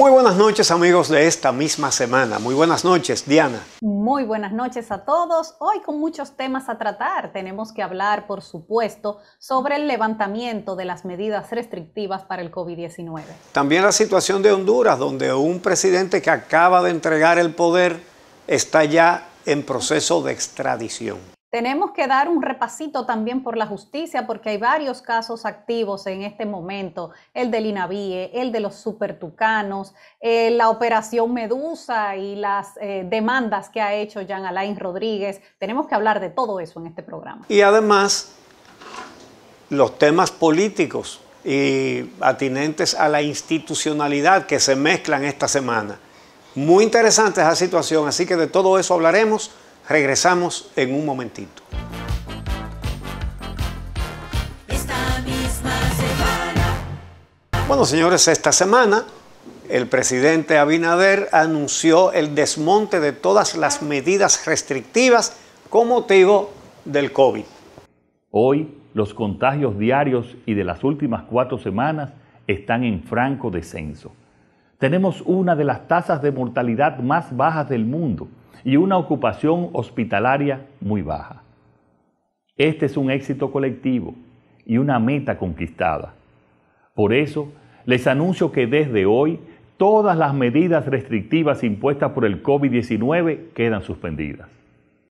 Muy buenas noches amigos de esta misma semana. Muy buenas noches, Diana. Muy buenas noches a todos. Hoy con muchos temas a tratar. Tenemos que hablar, por supuesto, sobre el levantamiento de las medidas restrictivas para el COVID-19. También la situación de Honduras, donde un presidente que acaba de entregar el poder está ya en proceso de extradición. Tenemos que dar un repasito también por la justicia porque hay varios casos activos en este momento, el del INAVIE, el de los supertucanos, eh, la operación Medusa y las eh, demandas que ha hecho Jean Alain Rodríguez. Tenemos que hablar de todo eso en este programa. Y además, los temas políticos y atinentes a la institucionalidad que se mezclan esta semana. Muy interesante esa situación, así que de todo eso hablaremos Regresamos en un momentito. Bueno, señores, esta semana el presidente Abinader anunció el desmonte de todas las medidas restrictivas con motivo del COVID. Hoy los contagios diarios y de las últimas cuatro semanas están en franco descenso. Tenemos una de las tasas de mortalidad más bajas del mundo y una ocupación hospitalaria muy baja. Este es un éxito colectivo y una meta conquistada. Por eso, les anuncio que desde hoy todas las medidas restrictivas impuestas por el COVID-19 quedan suspendidas.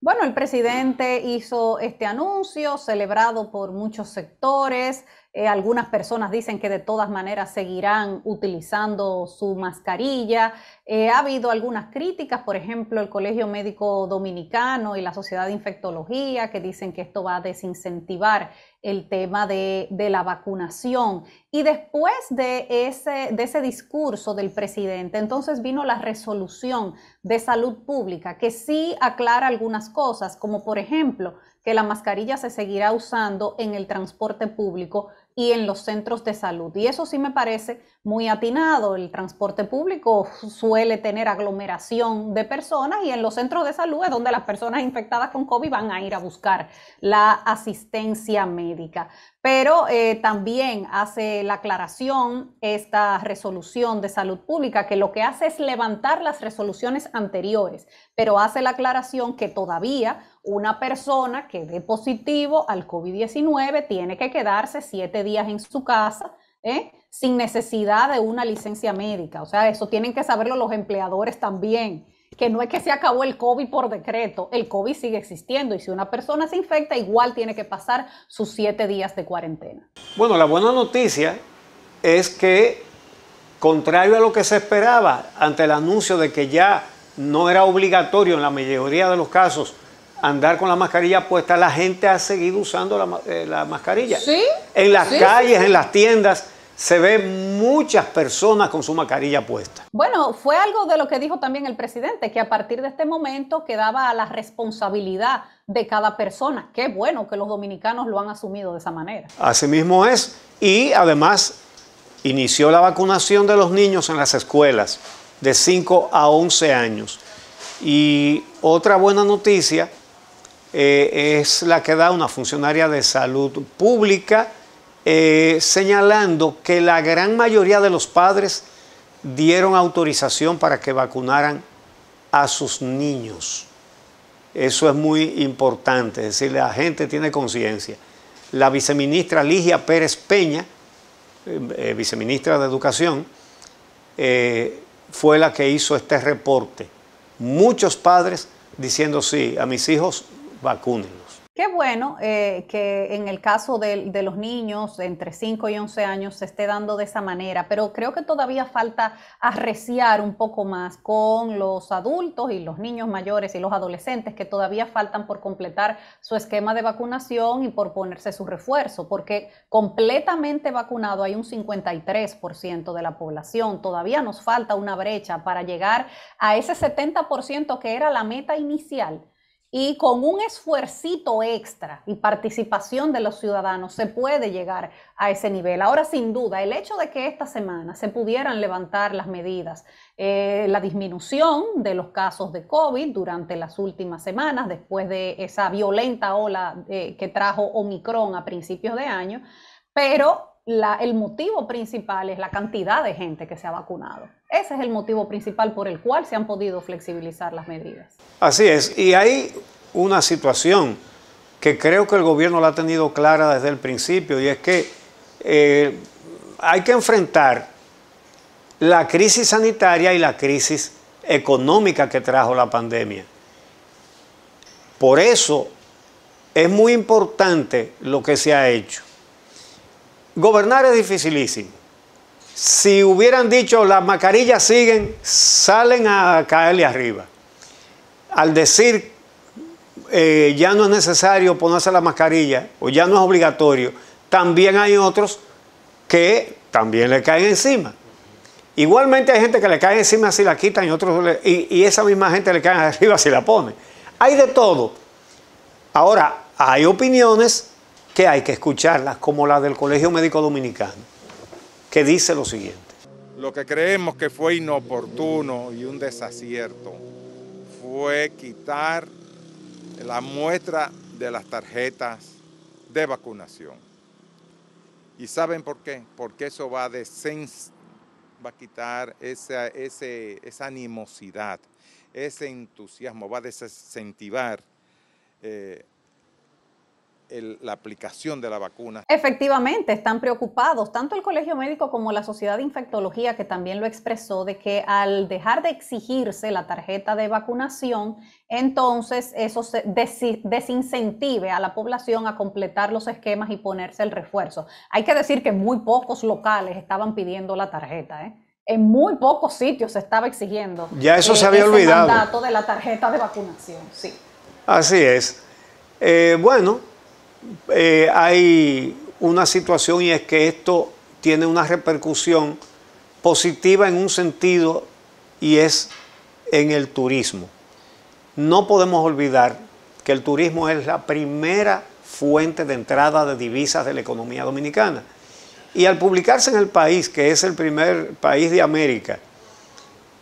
Bueno, el presidente hizo este anuncio celebrado por muchos sectores, eh, algunas personas dicen que de todas maneras seguirán utilizando su mascarilla. Eh, ha habido algunas críticas, por ejemplo, el Colegio Médico Dominicano y la Sociedad de Infectología, que dicen que esto va a desincentivar el tema de, la vacunación. Y después de ese discurso del presidente, entonces vino la resolución de salud pública, que sí aclara algunas cosas, como por ejemplo que la mascarilla se seguirá usando en el transporte público y en los centros de salud. Y eso sí me parece muy atinado. El transporte público suele tener aglomeración de personas y en los centros de salud es donde las personas infectadas con COVID van a ir a buscar la asistencia médica. Pero eh, también hace la aclaración esta resolución de salud pública que lo que hace es levantar las resoluciones anteriores, pero hace la aclaración que todavía una persona que dé positivo al COVID-19 tiene que quedarse siete días en su casa. ¿eh? sin necesidad de una licencia médica. O sea, eso tienen que saberlo los empleadores también, que no es que se acabó el COVID por decreto, el COVID sigue existiendo y si una persona se infecta, igual tiene que pasar sus siete días de cuarentena. Bueno, la buena noticia es que, contrario a lo que se esperaba ante el anuncio de que ya no era obligatorio en la mayoría de los casos andar con la mascarilla puesta, la gente ha seguido usando la, eh, mascarilla. ¿Sí? En las calles, en las tiendas se ve muchas personas con su mascarilla puesta. Bueno, fue algo de lo que dijo también el presidente, que a partir de este momento quedaba a la responsabilidad de cada persona. Qué bueno que los dominicanos lo han asumido de esa manera. Así mismo es. Y además inició la vacunación de los niños en las escuelas de 5 a 11 años. Y otra buena noticia eh, es la que da una funcionaria de salud pública eh, señalando que la gran mayoría de los padres dieron autorización para que vacunaran a sus niños. Eso es muy importante, es decir, la gente tiene conciencia. La viceministra Ligia Pérez Peña, eh, eh, viceministra de Educación, fue la que hizo este reporte. Muchos padres diciendo, sí, a mis hijos vacunen. Qué bueno eh, que en el caso de, los niños entre 5 y 11 años se esté dando de esa manera, pero creo que todavía falta arreciar un poco más con los adultos y los niños mayores y los adolescentes que todavía faltan por completar su esquema de vacunación y por ponerse su refuerzo, porque completamente vacunado hay un 53% de la población, todavía nos falta una brecha para llegar a ese 70% que era la meta inicial y con un esfuercito extra y participación de los ciudadanos se puede llegar a ese nivel. Ahora, sin duda, el hecho de que esta semana se pudieran levantar las medidas, eh, la disminución de los casos de COVID durante las últimas semanas, después de esa violenta ola eh, que trajo Omicron a principios de año, pero el motivo principal es la cantidad de gente que se ha vacunado. Ese es el motivo principal por el cual se han podido flexibilizar las medidas. Así es, y hay una situación que creo que el gobierno la ha tenido clara desde el principio, y es que eh, hay que enfrentar la crisis sanitaria y la crisis económica que trajo la pandemia. Por eso es muy importante lo que se ha hecho. Gobernar es dificilísimo si hubieran dicho las mascarillas siguen, salen a caerle arriba. Al decir eh, ya no es necesario ponerse la mascarilla o ya no es obligatorio, también hay otros que también le caen encima. Igualmente hay gente que le cae encima si la quitan y otros y, esa misma gente le cae arriba si la pone. Hay de todo. Ahora, hay opiniones que hay que escucharlas, como la del Colegio Médico Dominicano que dice lo siguiente. Lo que creemos que fue inoportuno y un desacierto fue quitar la muestra de las tarjetas de vacunación. ¿Y saben por qué? Porque eso va a, va a quitar esa, ese, esa animosidad, ese entusiasmo, va a desincentivar eh, la aplicación de la vacuna. Efectivamente, están preocupados, tanto el Colegio Médico como la Sociedad de Infectología, que también lo expresó, de que al dejar de exigirse la tarjeta de vacunación, entonces eso desincentive a la población a completar los esquemas y ponerse el refuerzo. Hay que decir que muy pocos locales estaban pidiendo la tarjeta, ¿eh? en muy pocos sitios se estaba exigiendo. Ya eso se eh, había olvidado el mandato de la tarjeta de vacunación, sí. Así es. Eh, bueno, eh, hay una situación y es que esto tiene una repercusión positiva en un sentido y es en el turismo. No podemos olvidar que el turismo es la primera fuente de entrada de divisas de la economía dominicana. Y al publicarse en el país, que es el primer país de América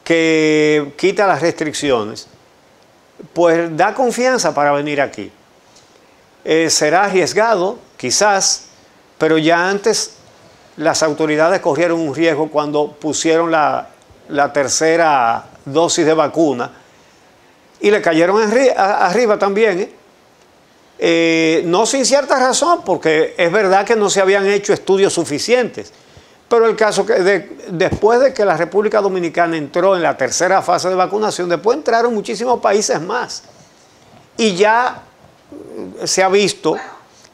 que quita las restricciones, pues da confianza para venir aquí. Eh, será arriesgado, quizás, pero ya antes las autoridades corrieron un riesgo cuando pusieron la, tercera dosis de vacuna y le cayeron arriba también. ¿eh? Eh, no sin cierta razón, porque es verdad que no se habían hecho estudios suficientes. Pero el caso que después de que la República Dominicana entró en la tercera fase de vacunación, después entraron muchísimos países más. Y ya se ha visto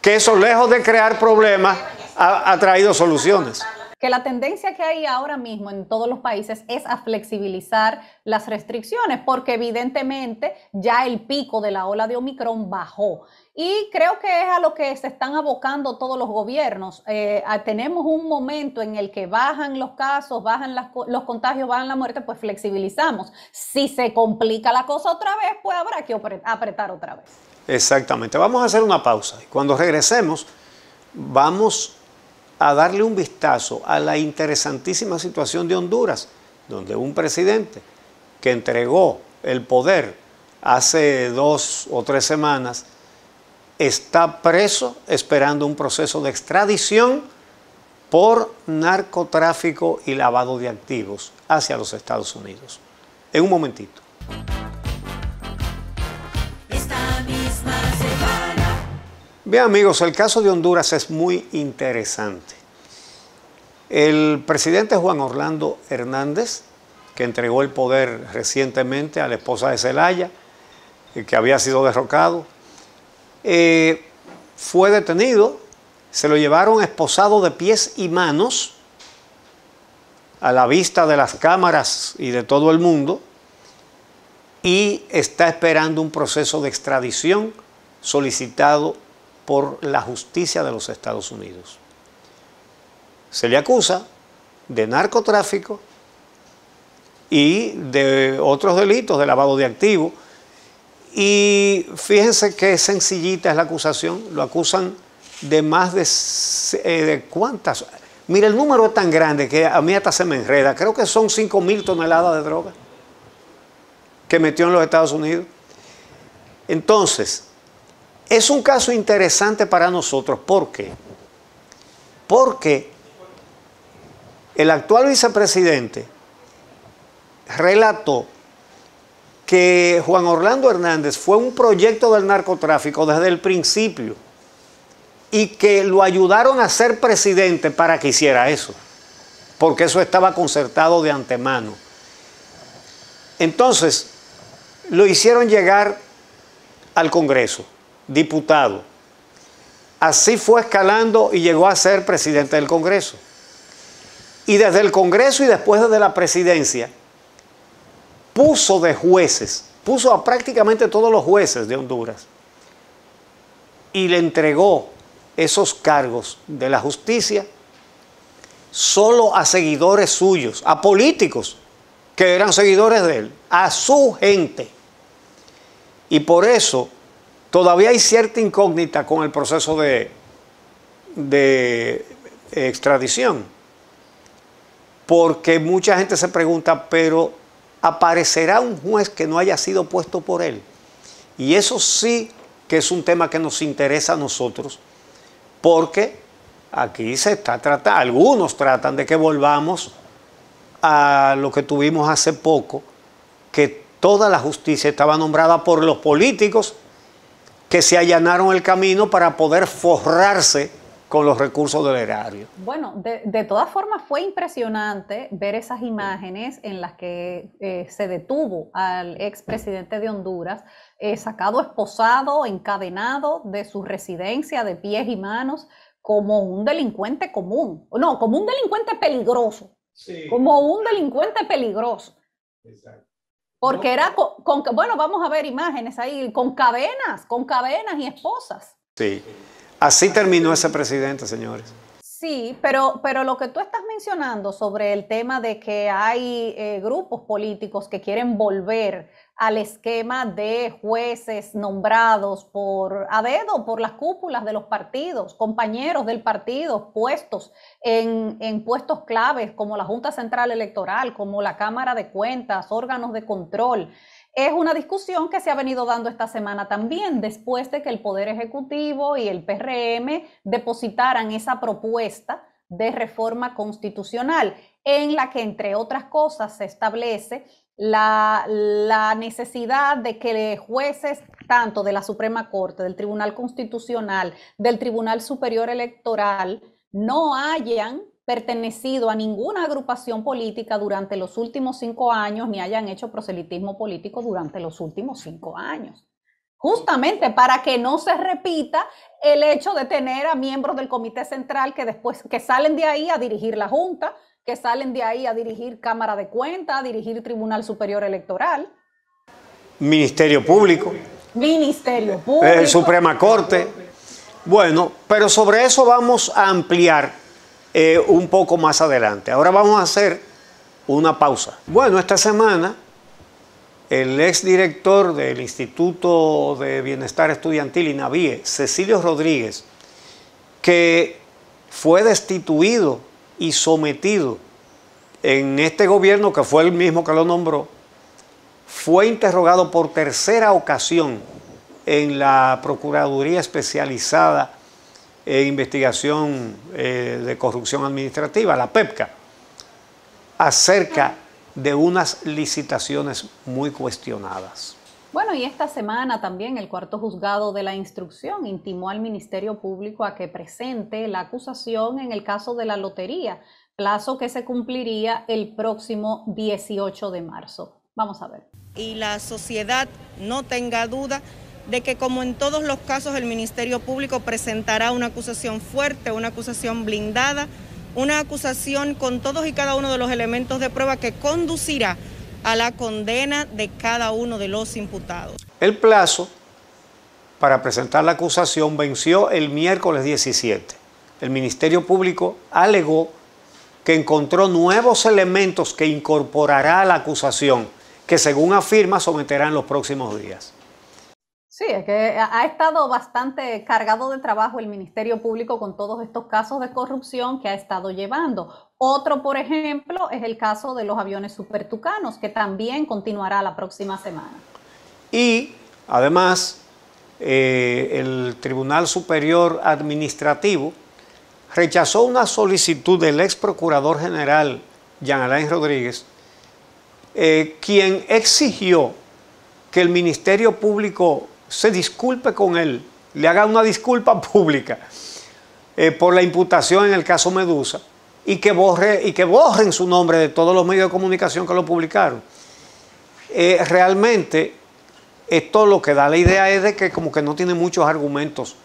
que eso, lejos de crear problemas, ha, traído soluciones que la tendencia que hay ahora mismo en todos los países es a flexibilizar las restricciones, porque evidentemente ya el pico de la ola de Omicron bajó. Y creo que es a lo que se están abocando todos los gobiernos. Eh, tenemos un momento en el que bajan los casos, bajan los contagios, bajan la muerte, pues flexibilizamos. Si se complica la cosa otra vez, pues habrá que apretar otra vez. Exactamente. Vamos a hacer una pausa y cuando regresemos vamos a darle un vistazo a la interesantísima situación de Honduras, donde un presidente que entregó el poder hace dos o tres semanas está preso esperando un proceso de extradición por narcotráfico y lavado de activos hacia los Estados Unidos. En un momentito. Bien amigos, el caso de Honduras es muy interesante. El presidente Juan Orlando Hernández, que entregó el poder recientemente a la esposa de Zelaya, eh, que había sido derrocado, eh, fue detenido, se lo llevaron esposado de pies y manos a la vista de las cámaras y de todo el mundo, y está esperando un proceso de extradición solicitado por la justicia de los Estados Unidos. Se le acusa de narcotráfico y de otros delitos de lavado de activos. Y fíjense qué sencillita es la acusación. Lo acusan de más de, eh, de cuántas. Mira, el número es tan grande que a mí hasta se me enreda. Creo que son 5 mil toneladas de droga que metió en los Estados Unidos. Entonces, es un caso interesante para nosotros. ¿Por qué? Porque el actual vicepresidente relató que Juan Orlando Hernández fue un proyecto del narcotráfico desde el principio y que lo ayudaron a ser presidente para que hiciera eso, porque eso estaba concertado de antemano. Entonces, lo hicieron llegar al Congreso diputado. Así fue escalando y llegó a ser presidente del Congreso. Y desde el Congreso y después desde la presidencia, puso de jueces, puso a prácticamente todos los jueces de Honduras y le entregó esos cargos de la justicia solo a seguidores suyos, a políticos que eran seguidores de él, a su gente. Y por eso Todavía hay cierta incógnita con el proceso de, extradición, porque mucha gente se pregunta, pero aparecerá un juez que no haya sido puesto por él. Y eso sí que es un tema que nos interesa a nosotros, porque aquí se está tratando, algunos tratan de que volvamos a lo que tuvimos hace poco, que toda la justicia estaba nombrada por los políticos que se allanaron el camino para poder forrarse con los recursos del erario. Bueno, de, todas formas fue impresionante ver esas imágenes en las que eh, se detuvo al expresidente de Honduras, eh, sacado esposado, encadenado de su residencia de pies y manos, como un delincuente común, no, como un delincuente peligroso, sí. como un delincuente peligroso. Exacto. Porque era con, con, bueno, vamos a ver imágenes ahí, con cadenas, con cadenas y esposas. Sí, así terminó ese presidente, señores. Sí, pero, pero lo que tú estás mencionando sobre el tema de que hay eh, grupos políticos que quieren volver al esquema de jueces nombrados por a dedo por las cúpulas de los partidos, compañeros del partido, puestos en, en, puestos claves como la Junta Central Electoral, como la Cámara de Cuentas, órganos de control es una discusión que se ha venido dando esta semana también, después de que el Poder Ejecutivo y el PRM depositaran esa propuesta de reforma constitucional, en la que, entre otras cosas, se establece la, necesidad de que jueces tanto de la Suprema Corte, del Tribunal Constitucional, del Tribunal Superior Electoral, no hayan pertenecido a ninguna agrupación política durante los últimos cinco años ni hayan hecho proselitismo político durante los últimos cinco años. Justamente para que no se repita el hecho de tener a miembros del comité central que después que salen de ahí a dirigir la junta, que salen de ahí a dirigir Cámara de Cuentas, a dirigir Tribunal Superior Electoral, Ministerio Público, Ministerio eh, Público, Suprema Corte. Bueno, pero sobre eso vamos a ampliar eh, un poco más adelante. Ahora vamos a hacer una pausa. Bueno, esta semana el exdirector del Instituto de Bienestar Estudiantil y INAVIE, Cecilio Rodríguez, que fue destituido y sometido en este gobierno, que fue el mismo que lo nombró, fue interrogado por tercera ocasión en la Procuraduría Especializada e investigación eh, de Corrupción Administrativa, la PEPCA, acerca de unas licitaciones muy cuestionadas. Bueno, y esta semana también el cuarto juzgado de la instrucción intimó al Ministerio Público a que presente la acusación en el caso de la lotería, plazo que se cumpliría el próximo 18 de marzo. Vamos a ver. Y la sociedad no tenga duda de que como en todos los casos el Ministerio Público presentará una acusación fuerte, una acusación blindada, una acusación con todos y cada uno de los elementos de prueba que conducirá a la condena de cada uno de los imputados. El plazo para presentar la acusación venció el miércoles 17. El Ministerio Público alegó que encontró nuevos elementos que incorporará a la acusación, que según afirma someterá en los próximos días. Sí, es que ha estado bastante cargado de trabajo el Ministerio Público con todos estos casos de corrupción que ha estado llevando. Otro, por ejemplo, es el caso de los aviones supertucanos, que también continuará la próxima semana. Y además, eh, el Tribunal Superior Administrativo rechazó una solicitud del ex procurador general Jean Alain Rodríguez, eh, quien exigió que el Ministerio Público se disculpe con él, le haga una disculpa pública eh, por la imputación en el caso Medusa y que, borre, y que borren su nombre de todos los medios de comunicación que lo publicaron. Eh, realmente, esto lo que da la idea es de que como que no tiene muchos argumentos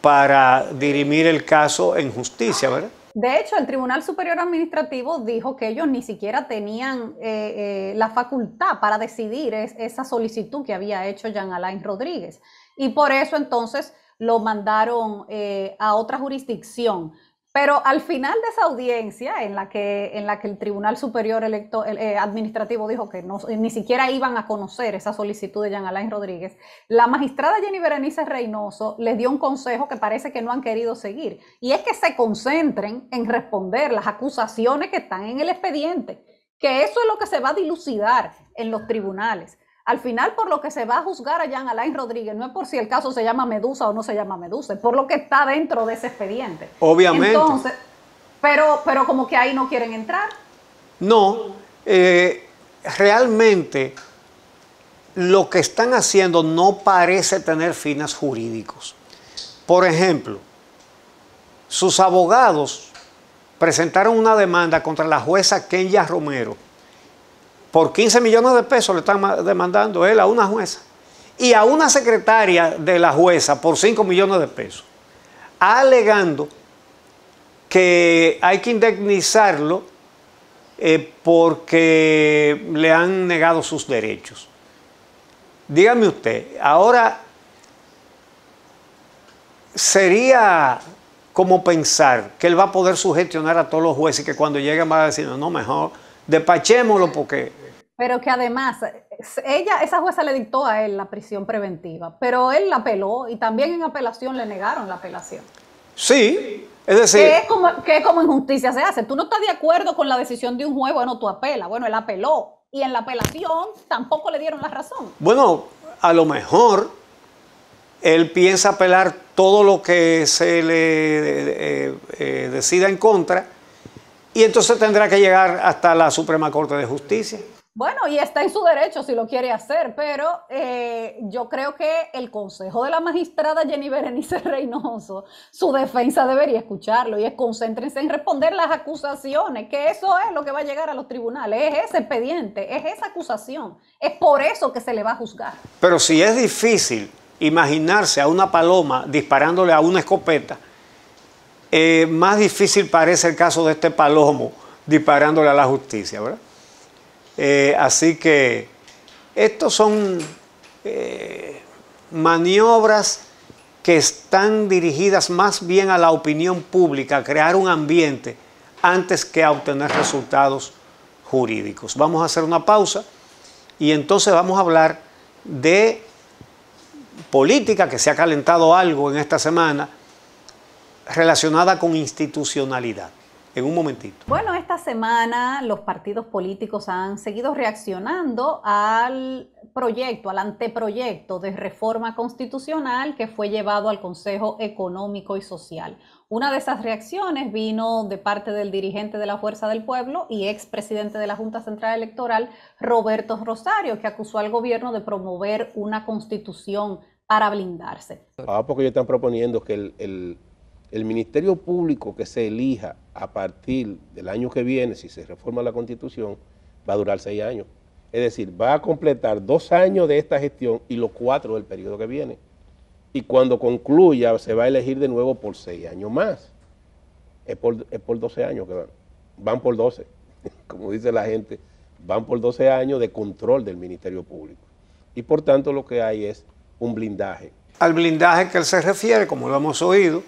para dirimir el caso en justicia, ¿verdad? De hecho, el Tribunal Superior Administrativo dijo que ellos ni siquiera tenían eh, eh, la facultad para decidir esa solicitud que había hecho Jean Alain Rodríguez. Y por eso entonces lo mandaron eh, a otra jurisdicción. Pero al final de esa audiencia, en la que, en la que el Tribunal Superior Electo, eh, Administrativo dijo que no, ni siquiera iban a conocer esa solicitud de Jean Alain Rodríguez, la magistrada Jenny Berenice Reynoso les dio un consejo que parece que no han querido seguir, y es que se concentren en responder las acusaciones que están en el expediente, que eso es lo que se va a dilucidar en los tribunales. Al final, por lo que se va a juzgar a Jean Alain Rodríguez, no es por si el caso se llama Medusa o no se llama Medusa, es por lo que está dentro de ese expediente. Obviamente. Entonces, pero, pero como que ahí no quieren entrar. No, eh, realmente lo que están haciendo no parece tener finas jurídicos. Por ejemplo, sus abogados presentaron una demanda contra la jueza Kenya Romero por 15 millones de pesos le están demandando él a una jueza. Y a una secretaria de la jueza por 5 millones de pesos. Alegando que hay que indemnizarlo eh, porque le han negado sus derechos. Dígame usted, ahora sería como pensar que él va a poder sugestionar a todos los jueces y que cuando lleguen va a decir, no, mejor despachémoslo porque pero que además, ella, esa jueza le dictó a él la prisión preventiva, pero él la apeló y también en apelación le negaron la apelación. Sí, es decir... Que es como, que es injusticia se hace. Tú no estás de acuerdo con la decisión de un juez, bueno, tú apela. Bueno, él apeló y en la apelación tampoco le dieron la razón. Bueno, a lo mejor él piensa apelar todo lo que se le eh, eh, decida en contra y entonces tendrá que llegar hasta la Suprema Corte de Justicia. Bueno, y está en su derecho si lo quiere hacer, pero eh, yo creo que el consejo de la magistrada Jenny Berenice Reynoso, su defensa debería escucharlo y es concéntrense en responder las acusaciones, que eso es lo que va a llegar a los tribunales, es ese expediente, es esa acusación, es por eso que se le va a juzgar. Pero si es difícil imaginarse a una paloma disparándole a una escopeta, eh, más difícil parece el caso de este palomo disparándole a la justicia, ¿verdad? Eh, así que estos son eh, maniobras que están dirigidas más bien a la opinión pública, a crear un ambiente antes que a obtener resultados jurídicos. Vamos a hacer una pausa y entonces vamos a hablar de política que se ha calentado algo en esta semana relacionada con institucionalidad en un momentito. Bueno, esta semana los partidos políticos han seguido reaccionando al proyecto, al anteproyecto de reforma constitucional que fue llevado al Consejo Económico y Social. Una de esas reacciones vino de parte del dirigente de la Fuerza del Pueblo y expresidente de la Junta Central Electoral, Roberto Rosario, que acusó al gobierno de promover una constitución para blindarse. Ah, porque ellos están proponiendo que el el Ministerio Público que se elija a partir del año que viene, si se reforma la Constitución, va a durar seis años. Es decir, va a completar dos años de esta gestión y los cuatro del periodo que viene. Y cuando concluya, se va a elegir de nuevo por seis años más. Es por, es años que van. Van por 12, como dice la gente, van por 12 años de control del Ministerio Público. Y por tanto lo que hay es un blindaje. Al blindaje que él se refiere, como lo hemos oído,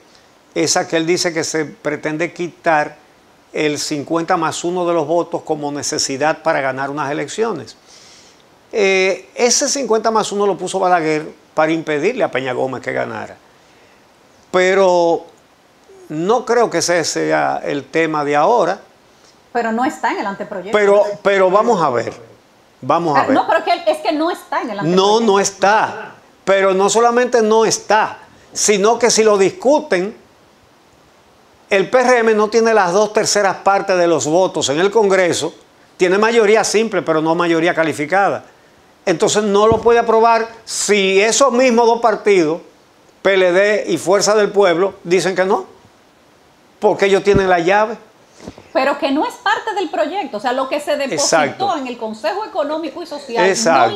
esa que él dice que se pretende quitar el 50 más 1 de los votos como necesidad para ganar unas elecciones. Eh, ese 50 más 1 lo puso Balaguer para impedirle a Peña Gómez que ganara. Pero no creo que ese sea el tema de ahora. Pero no está en el anteproyecto. Pero, pero vamos a ver. Vamos a ah, ver. No, pero es que no está en el No, no está. Pero no solamente no está, sino que si lo discuten, el PRM no tiene las dos terceras partes de los votos en el Congreso, tiene mayoría simple, pero no mayoría calificada. Entonces no lo puede aprobar si esos mismos dos partidos, PLD y Fuerza del Pueblo, dicen que no, porque ellos tienen la llave. Pero que no es parte del proyecto, o sea, lo que se depositó en el Consejo Económico y Social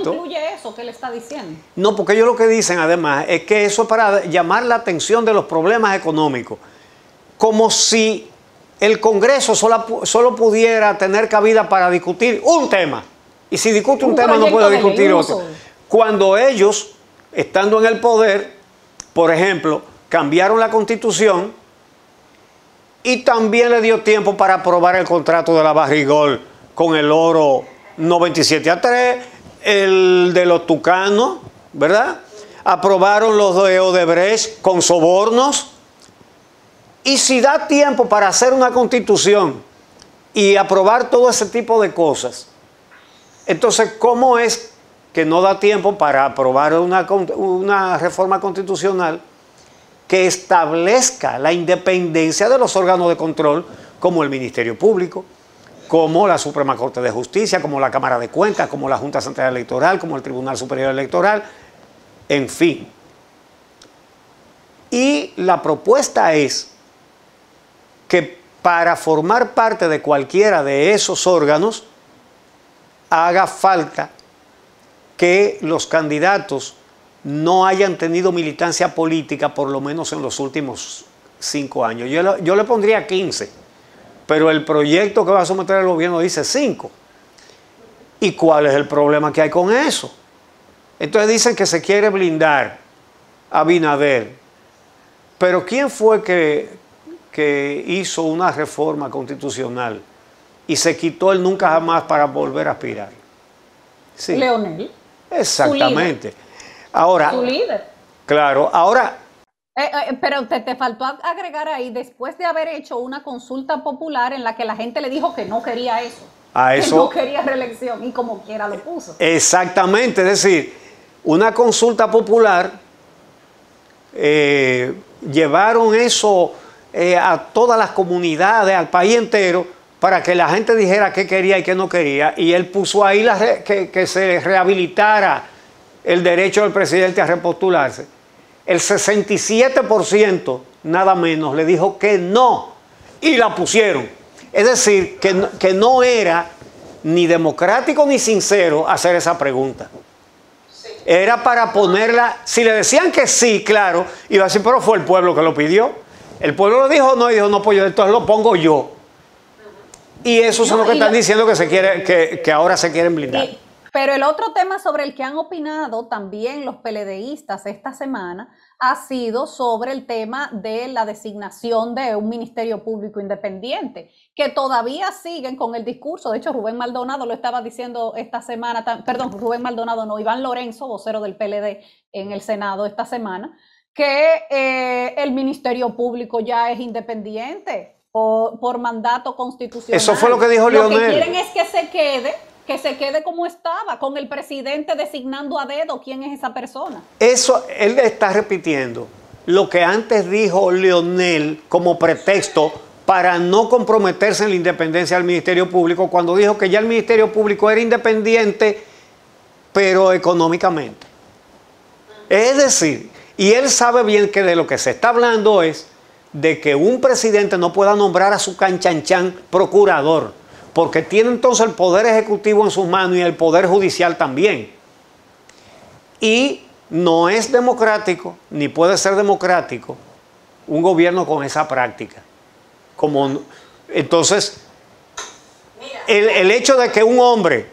no incluye eso que le está diciendo. No, porque ellos lo que dicen además es que eso es para llamar la atención de los problemas económicos como si el Congreso solo, pudiera tener cabida para discutir un tema. Y si discute un, tema no puede discutir otro. Cuando ellos, estando en el poder, por ejemplo, cambiaron la constitución y también le dio tiempo para aprobar el contrato de la Barrigol con el oro 97 a 3, el de los Tucanos, ¿verdad? Aprobaron los de Odebrecht con sobornos y si da tiempo para hacer una constitución y aprobar todo ese tipo de cosas, entonces, ¿cómo es que no da tiempo para aprobar una, reforma constitucional que establezca la independencia de los órganos de control como el Ministerio Público, como la Suprema Corte de Justicia, como la Cámara de Cuentas, como la Junta Central Electoral, como el Tribunal Superior Electoral, en fin. Y la propuesta es que para formar parte de cualquiera de esos órganos haga falta que los candidatos no hayan tenido militancia política por lo menos en los últimos cinco años. Yo, yo le pondría 15, pero el proyecto que va a someter el gobierno dice 5. ¿Y cuál es el problema que hay con eso? Entonces dicen que se quiere blindar a Binader. Pero ¿quién fue que, que hizo una reforma constitucional y se quitó él nunca jamás para volver a aspirar. Leonel. Exactamente. Su líder. Su líder. Claro, ahora. Eh, eh, pero te, te, faltó agregar ahí, después de haber hecho una consulta popular en la que la gente le dijo que no quería eso. que no quería reelección y como quiera lo puso. Exactamente, es decir, una consulta popular, eh, llevaron eso eh, a todas las comunidades, al país entero, para que la gente dijera qué quería y qué no quería. Y él puso ahí la que, se rehabilitara el derecho del presidente a repostularse. El 67% nada menos le dijo que no y la pusieron. Es decir, que no, que no era ni democrático ni sincero hacer esa pregunta. Era para ponerla, si le decían que sí, claro, iba a decir, pero fue el pueblo que lo pidió. El pueblo lo dijo, no, y dijo, no, pues yo entonces lo pongo yo. Y eso es lo que están diciendo que se quiere, que, ahora se quieren blindar. pero el otro tema sobre el que han opinado también los peledeístas esta semana ha sido sobre el tema de la designación de un ministerio público independiente, que todavía siguen con el discurso. De hecho, Rubén Maldonado lo estaba diciendo esta semana, perdón, Rubén Maldonado no, Iván Lorenzo, vocero del PLD en el Senado esta semana, que eh, el Ministerio Público ya es independiente o por mandato constitucional. Eso fue lo que dijo Leonel. Lo que quieren es que se quede que se quede como estaba, con el presidente designando a dedo quién es esa persona. Eso él está repitiendo lo que antes dijo Leonel como pretexto para no comprometerse en la independencia del Ministerio Público, cuando dijo que ya el Ministerio Público era independiente, pero económicamente. Es decir, y él sabe bien que de lo que se está hablando es de que un presidente no pueda nombrar a su canchanchan procurador, porque tiene entonces el poder ejecutivo en sus manos y el poder judicial también. Y no es democrático, ni puede ser democrático, un gobierno con esa práctica. Como, entonces, el, el hecho de que un hombre,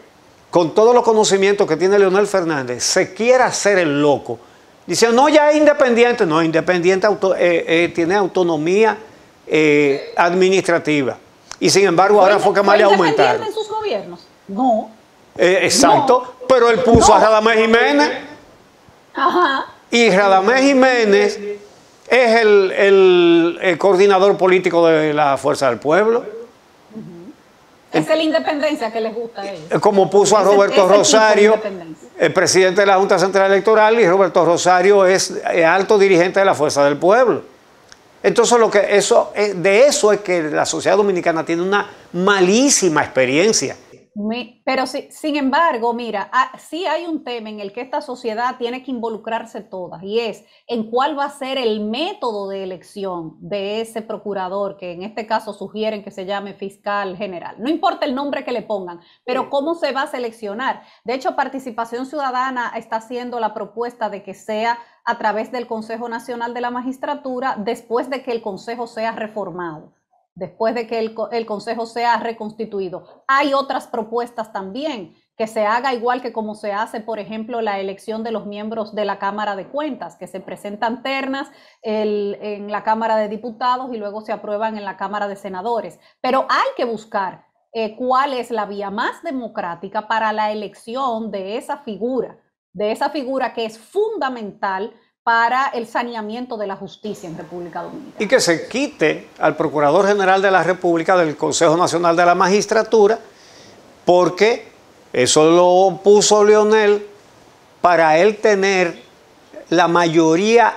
con todos los conocimientos que tiene Leonel Fernández, se quiera hacer el loco, Dice, no, ya es independiente. No, independiente eh, eh, tiene autonomía eh, administrativa. Y sin embargo, ahora fue que más le aumentaron. en sus gobiernos? No. exacto, pero él puso a Radamés Jiménez. Y Radamés Jiménez es el coordinador político de la Fuerza del Pueblo. Es la independencia que les gusta a ellos. Como puso a Roberto Rosario, el presidente de la Junta Central Electoral, y Roberto Rosario es eh, alto dirigente de la Fuerza del Pueblo. Entonces, lo que eso, eh, de eso es que la sociedad dominicana tiene una malísima experiencia pero si, sin embargo, mira, sí hay un tema en el que esta sociedad tiene que involucrarse todas y es en cuál va a ser el método de elección de ese procurador que en este caso sugieren que se llame fiscal general. No importa el nombre que le pongan, pero cómo se va a seleccionar. De hecho, Participación Ciudadana está haciendo la propuesta de que sea a través del Consejo Nacional de la Magistratura después de que el Consejo sea reformado después de que el, Consejo sea reconstituido. Hay otras propuestas también, que se haga igual que como se hace, por ejemplo, la elección de los miembros de la Cámara de Cuentas, que se presentan ternas en la Cámara de Diputados y luego se aprueban en la Cámara de Senadores. Pero hay que buscar eh, cuál es la vía más democrática para la elección de esa figura, de esa figura que es fundamental para el saneamiento de la justicia en República Dominicana. Y que se quite al Procurador General de la República del Consejo Nacional de la Magistratura, porque eso lo puso Leonel para él tener la mayoría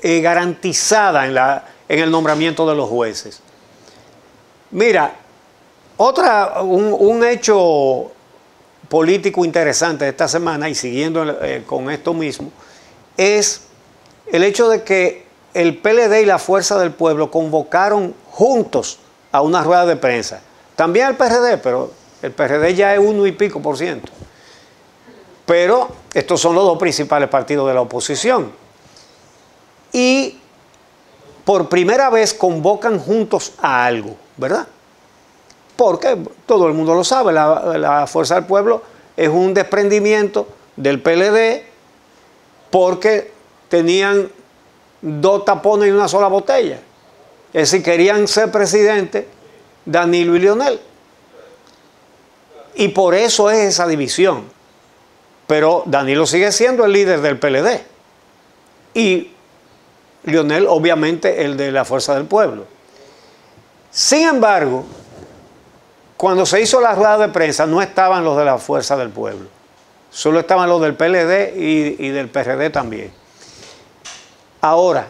eh, garantizada en, la, en el nombramiento de los jueces. Mira, otra, un, hecho político interesante de esta semana, y siguiendo eh, con esto mismo, es el hecho de que el PLD y la Fuerza del Pueblo convocaron juntos a una rueda de prensa. También al PRD, pero el PRD ya es uno y pico por ciento. Pero estos son los dos principales partidos de la oposición. Y por primera vez convocan juntos a algo, ¿verdad? Porque todo el mundo lo sabe, la, la Fuerza del Pueblo es un desprendimiento del PLD porque tenían dos tapones y una sola botella. Es decir, querían ser presidente Danilo y Lionel. Y por eso es esa división. Pero Danilo sigue siendo el líder del PLD. Y Lionel, obviamente, el de la Fuerza del Pueblo. Sin embargo, cuando se hizo la rueda de prensa, no estaban los de la Fuerza del Pueblo. Solo estaban los del PLD y, del PRD también. Ahora,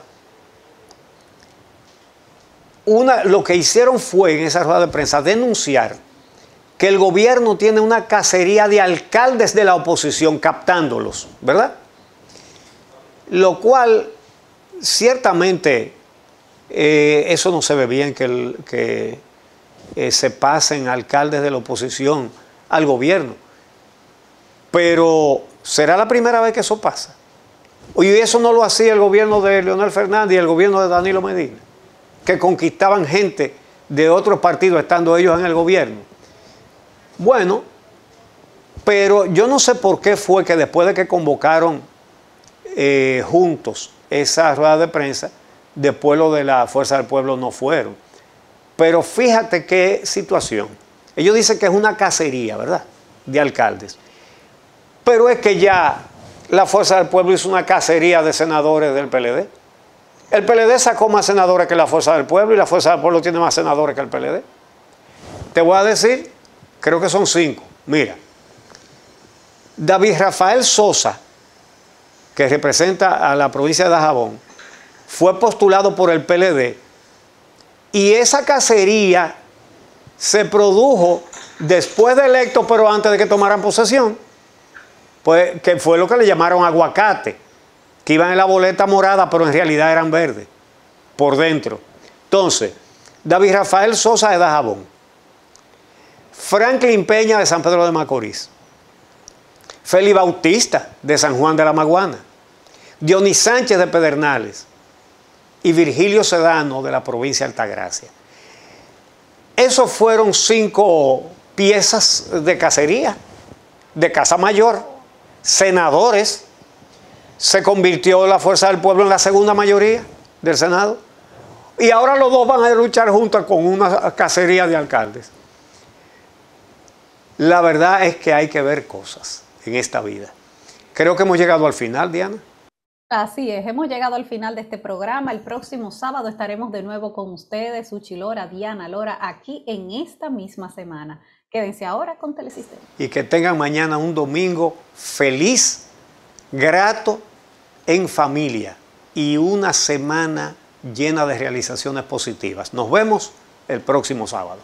lo que hicieron fue en esa rueda de prensa denunciar que el gobierno tiene una cacería de alcaldes de la oposición captándolos, ¿verdad? Lo cual, ciertamente, eh, eso no se ve bien que, eh, se pasen alcaldes de la oposición al gobierno. Pero será la primera vez que eso pasa. Y eso no lo hacía el gobierno de Leonel Fernández y el gobierno de Danilo Medina, que conquistaban gente de otros partidos estando ellos en el gobierno. Bueno, pero yo no sé por qué fue que después de que convocaron eh, juntos esa rueda de prensa, después lo de la Fuerza del Pueblo no fueron. Pero fíjate qué situación. Ellos dicen que es una cacería, ¿verdad? De alcaldes. Pero es que ya la Fuerza del Pueblo hizo una cacería de senadores del PLD. El PLD sacó más senadores que la Fuerza del Pueblo y la Fuerza del Pueblo tiene más senadores que el PLD. Te voy a decir, creo que son cinco. Mira, David Rafael Sosa, que representa a la provincia de Dajabón, fue postulado por el PLD y esa cacería se produjo después de electo, pero antes de que tomaran posesión. Pues, que fue lo que le llamaron aguacate, que iban en la boleta morada, pero en realidad eran verdes, por dentro. Entonces, David Rafael Sosa de Dajabón, Franklin Peña de San Pedro de Macorís, Feli Bautista de San Juan de la Maguana, Dionis Sánchez de Pedernales y Virgilio Sedano de la provincia de Altagracia. Esos fueron cinco piezas de cacería, de casa mayor, senadores, se convirtió la fuerza del pueblo en la segunda mayoría del Senado. Y ahora los dos van a luchar juntos con una cacería de alcaldes. La verdad es que hay que ver cosas en esta vida. Creo que hemos llegado al final, Diana. Así es, hemos llegado al final de este programa. El próximo sábado estaremos de nuevo con ustedes, Uchilora, Diana Lora, aquí en esta misma semana. Quédense ahora con Telesistema. Y que tengan mañana un domingo feliz, grato, en familia y una semana llena de realizaciones positivas. Nos vemos el próximo sábado.